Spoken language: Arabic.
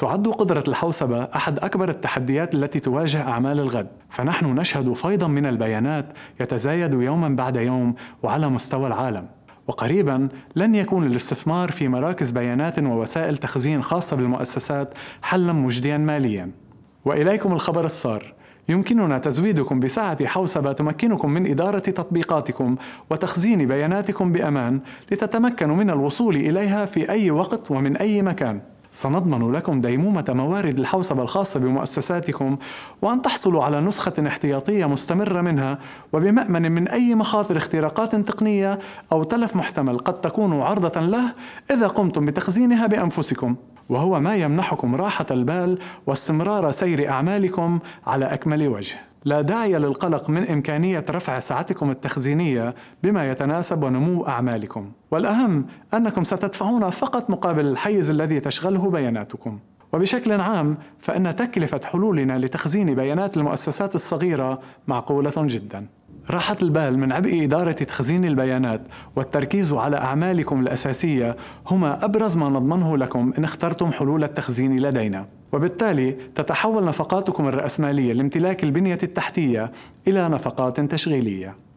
تعد قدرة الحوسبة أحد أكبر التحديات التي تواجه أعمال الغد، فنحن نشهد فيضًا من البيانات يتزايد يومًا بعد يوم وعلى مستوى العالم، وقريبًا لن يكون الاستثمار في مراكز بيانات ووسائل تخزين خاصة بالمؤسسات حلًا مجديًا ماليًا. وإليكم الخبر السار. يمكننا تزويدكم بسعة حوسبة تمكنكم من إدارة تطبيقاتكم وتخزين بياناتكم بأمان لتتمكنوا من الوصول إليها في أي وقت ومن أي مكان. سنضمن لكم ديمومة موارد الحوسبة الخاصة بمؤسساتكم وأن تحصلوا على نسخة احتياطية مستمرة منها وبمأمن من أي مخاطر اختراقات تقنية أو تلف محتمل قد تكون عرضة له إذا قمتم بتخزينها بأنفسكم وهو ما يمنحكم راحة البال واستمرار سير أعمالكم على أكمل وجه لا داعي للقلق من إمكانية رفع سعتكم التخزينية بما يتناسب ونمو أعمالكم، والأهم أنكم ستدفعون فقط مقابل الحيز الذي تشغله بياناتكم. وبشكل عام فإن تكلفة حلولنا لتخزين بيانات المؤسسات الصغيرة معقولة جداً. راحة البال من عبء إدارة تخزين البيانات والتركيز على أعمالكم الأساسية هما أبرز ما نضمنه لكم إن اخترتم حلول التخزين لدينا وبالتالي تتحول نفقاتكم الرأسمالية لامتلاك البنية التحتية إلى نفقات تشغيلية